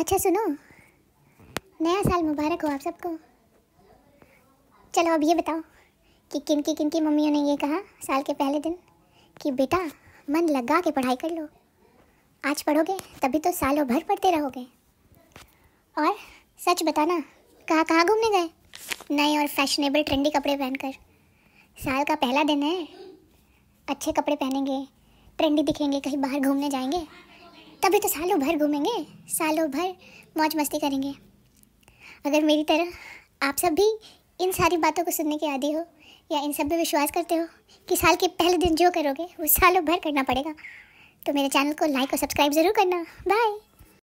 अच्छा सुनो नया साल मुबारक हो आप सबको चलो अब ये बताओ कि किन की किन की मम्मियों ने ये कहा साल के पहले दिन कि बेटा मन लगा के पढ़ाई कर लो आज पढ़ोगे तभी तो सालों भर पढ़ते रहोगे और सच बताना कहाँ कहाँ घूमने गए नए और फैशनेबल ट्रेंडी कपड़े पहनकर साल का पहला दिन है अच्छे कपड़े पहनेंगे ट्रेंडी दिखेंगे कहीं बाहर घूमने जाएंगे तभी तो सालों भर घूमेंगे सालों भर मौज मस्ती करेंगे अगर मेरी तरह आप सब भी इन सारी बातों को सुनने के आदि हो या इन सब में विश्वास करते हो कि साल के पहले दिन जो करोगे वो सालों भर करना पड़ेगा तो मेरे चैनल को लाइक और सब्सक्राइब ज़रूर करना बाय